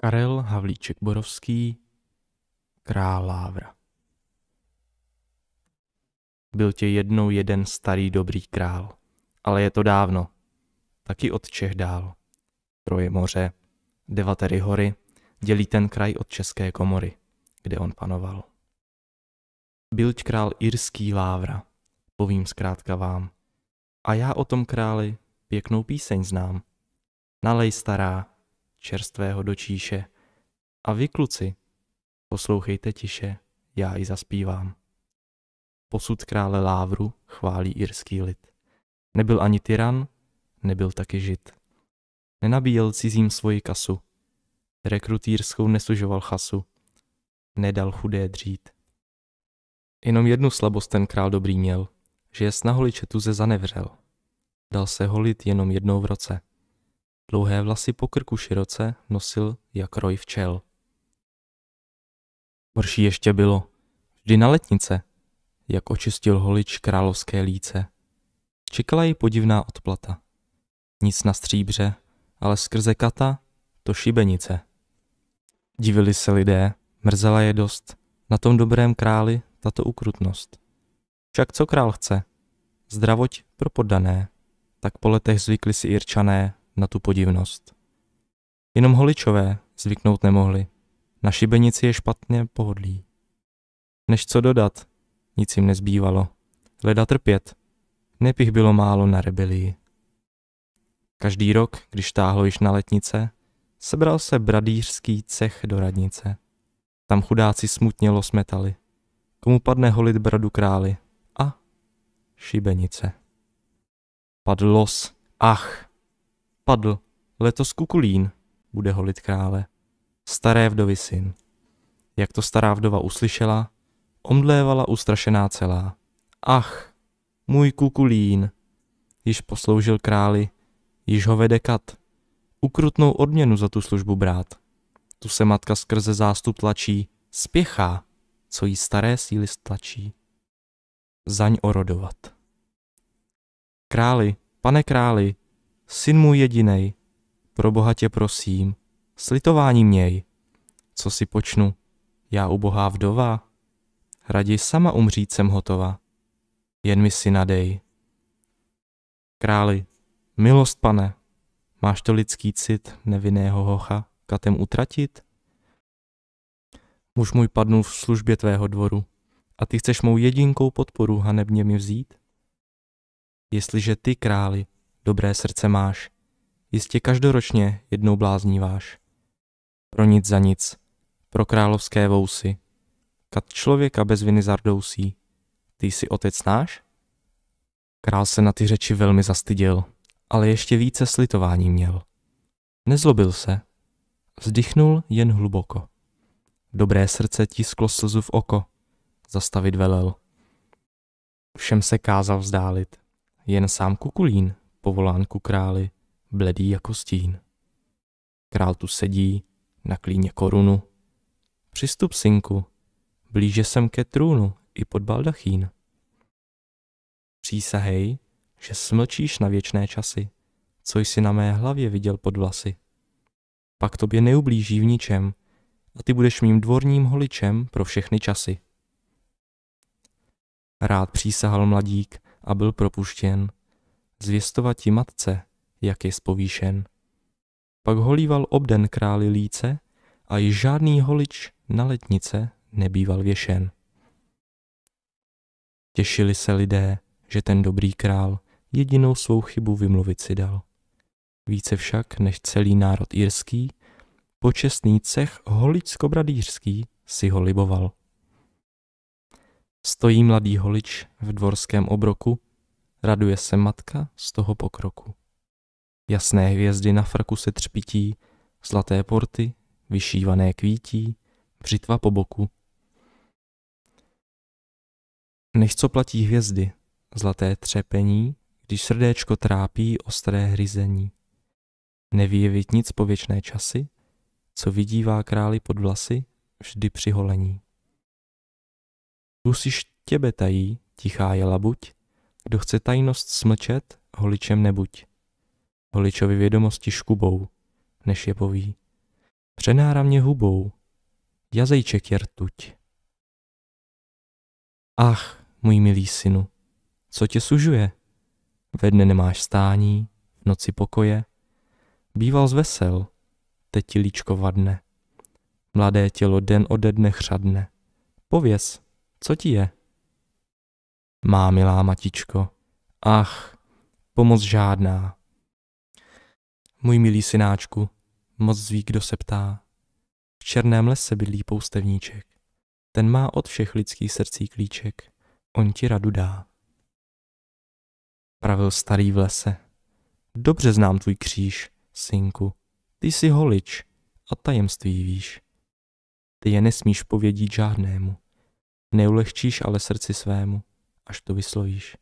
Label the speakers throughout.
Speaker 1: Karel Havlíček Borovský Král Lávra Byl tě jednou jeden starý dobrý král, ale je to dávno, taky od Čech dál. Troje moře, devatery hory, dělí ten kraj od České komory, kde on panoval. Bylť král Irský Lávra, povím zkrátka vám. A já o tom králi pěknou píseň znám. Nalej stará, čerstvého do číše. A vy, kluci, poslouchejte tiše, já i zaspívám. Posud krále Lávru chválí irský lid. Nebyl ani tyran, nebyl taky žid. Nenabíjel cizím svoji kasu. rekrutýrskou nesužoval chasu. Nedal chudé dřít. Jenom jednu slabost ten král dobrý měl, že je snaholiče tuze zanevřel. Dal se holit jenom jednou v roce. Dlouhé vlasy po krku široce nosil jak roj včel. Horší ještě bylo. Vždy na letnice, jak očistil holič královské líce. Čekala ji podivná odplata. Nic na stříbře, ale skrze kata to šibenice. Divili se lidé, mrzela je dost, na tom dobrém králi tato ukrutnost. Však co král chce? Zdravoť pro poddané. Tak po letech zvykli si Irčané na tu podivnost. Jenom holičové zvyknout nemohli. Na šibenici je špatně pohodlí. Než co dodat, nic jim nezbývalo. Leda trpět. Nepich bylo málo na rebelii. Každý rok, když táhlo již na letnice, sebral se bradýřský cech do radnice. Tam chudáci smutně losmetali. Komu padne holit bradu králi? A šibenice. Padl los, ach, Padl, letos kukulín, bude holit krále. Staré vdovy syn. Jak to stará vdova uslyšela, omdlévala ustrašená celá. Ach, můj kukulín, již posloužil králi, již ho vede kat. Ukrutnou odměnu za tu službu brát. Tu se matka skrze zástup tlačí, spěchá, co jí staré síly stlačí. Zaň orodovat. Králi, pane králi, Syn můj jedinej, pro Boha tě prosím, slitování měj. Co si počnu, já ubohá vdova, raději sama umřít jsem hotova, jen mi si nadej. Králi, milost pane, máš to lidský cit nevinného hocha katem utratit? Muž můj padnul v službě tvého dvoru a ty chceš mou jedinkou podporu hanebně mi vzít? Jestliže ty, králi, dobré srdce máš. Jistě každoročně jednou blázníváš. Pro nic za nic, pro královské vousy. Kad člověka bez viny zardousí, ty jsi otec náš? Král se na ty řeči velmi zastyděl, ale ještě více slitování měl. Nezlobil se, vzdychnul jen hluboko. Dobré srdce tisklo slzu v oko, zastavit velel. Všem se kázal vzdálit, jen sám kukulín povolán ku králi, bledý jako stín. Král tu sedí, na klíně korunu. Přistup, synku, blíže jsem ke trůnu i pod baldachín. Přísahej, že smlčíš na věčné časy, co jsi na mé hlavě viděl pod vlasy. Pak tobě neublíží v ničem a ty budeš mým dvorním holičem pro všechny časy. Rád přísahal mladík a byl propuštěn, zvěstovat ti matce, jak je spovýšen. Pak holíval obden králi líce a již žádný holič na letnice nebýval věšen. Těšili se lidé, že ten dobrý král jedinou svou chybu vymluvit si dal. Více však než celý národ irský, počestný cech holičsko-bradýřský si ho liboval. Stojí mladý holič v dvorském obroku, raduje se matka z toho pokroku. Jasné hvězdy na fraku se třpití, zlaté porty, vyšívané kvítí, břitva po boku. Než co platí hvězdy, zlaté třepení, když srdéčko trápí ostré hryzení. Nevyjevit nic po věčné časy, co vidívá králi pod vlasy, vždy přiholení. Husy štěbetají, tichá je labuť, kdo chce tajnost smlčet, holičem nebuď. Holičovi vědomosti škubou, než je poví. Přenára mě hubou, jazejček je rtuť. Ach, můj milý synu, co tě sužuje? Ve dne nemáš stání, v noci pokoje. Býval z vesel, teď ti líčko vadne. Mladé tělo den ode dne chřadne. Pověz, co ti je? má milá matičko. Ach, pomoc žádná. Můj milý synáčku, moc zví, kdo se ptá. V černém lese bydlí poustevníček. Ten má od všech lidských srdcí klíček. On ti radu dá. Pravil starý v lese. Dobře znám tvůj kříž, synku. Ty jsi holič a tajemství víš. Ty je nesmíš povědít žádnému. Neulehčíš ale srdci svému až to vyslovíš.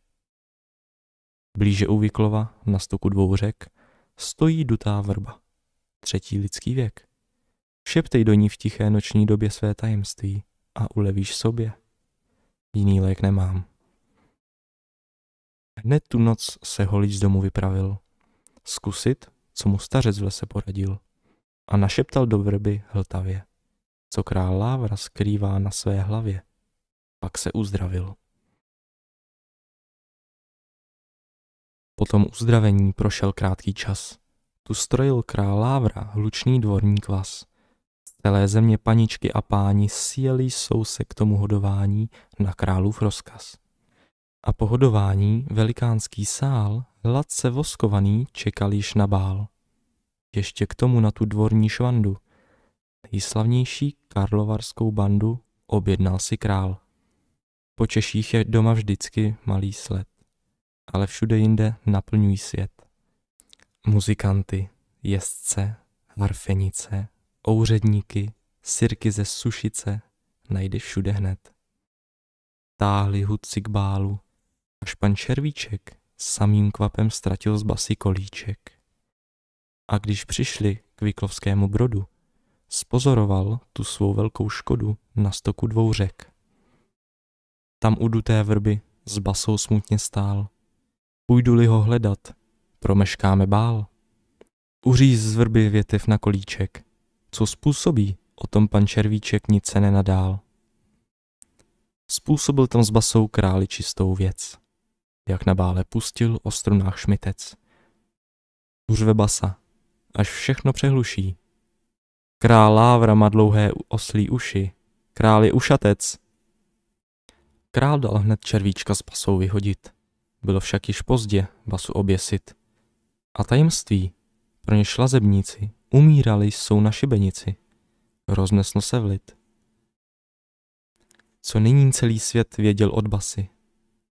Speaker 1: Blíže u Vyklova, na stoku dvou řek, stojí dutá vrba. Třetí lidský věk. Šeptej do ní v tiché noční době své tajemství a ulevíš sobě. Jiný lék nemám. Hned tu noc se holič z domu vypravil. Zkusit, co mu stařec v lese poradil. A našeptal do vrby hltavě, co král Lávra skrývá na své hlavě. Pak se uzdravil. Potom uzdravení prošel krátký čas. Tu strojil král Lávra, hlučný dvorní kvas. Z celé země paničky a páni sjeli jsou se k tomu hodování na králův rozkaz. A po hodování velikánský sál, hladce voskovaný, čekal již na bál. Ještě k tomu na tu dvorní švandu. Nejslavnější karlovarskou bandu objednal si král. Po Češích je doma vždycky malý sled ale všude jinde naplňují svět. Muzikanty, jezdce, harfenice, ouředníky, sirky ze sušice najdeš všude hned. Táhli hudci k bálu, až pan Červíček samým kvapem ztratil z basy kolíček. A když přišli k Viklovskému brodu, spozoroval tu svou velkou škodu na stoku dvou řek. Tam u duté vrby s basou smutně stál, Půjdu-li ho hledat, promeškáme bál. Uříz z vrby větev na kolíček. Co způsobí, o tom pan Červíček nic se nenadál. Způsobil tam s basou králi čistou věc. Jak na bále pustil o strunách šmitec. Uřve basa, až všechno přehluší. Král Lávra má dlouhé oslí uši. Král je ušatec. Král dal hned červíčka s basou vyhodit. Bylo však již pozdě basu oběsit. A tajemství, pro něž šlazebníci umírali jsou na šibenici, roznesl se vlid. Co nyní celý svět věděl od basy,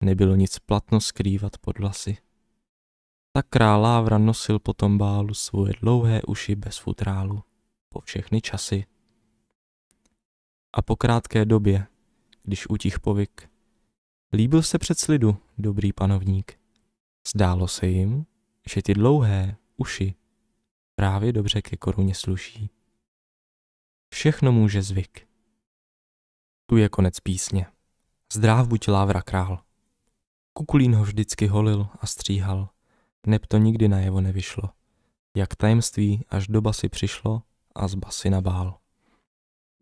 Speaker 1: nebylo nic platno skrývat pod vlasy. Tak král Lávra nosil po tom bálu svoje dlouhé uši bez futrálu po všechny časy. A po krátké době, když utich povyk, Líbil se před slidu, dobrý panovník. Zdálo se jim, že ty dlouhé uši právě dobře ke koruně sluší. Všechno může zvyk. Tu je konec písně. Zdráv buď Lávra král. Kukulín ho vždycky holil a stříhal. Neb to nikdy jevo nevyšlo. Jak tajemství až do basy přišlo a z basy nabál.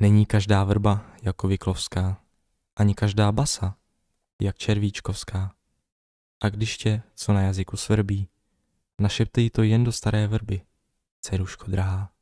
Speaker 1: Není každá vrba jako Viklovská, ani každá basa jak červíčkovská. A když tě, co na jazyku svrbí, našeptej to jen do staré vrby, ceruško drahá.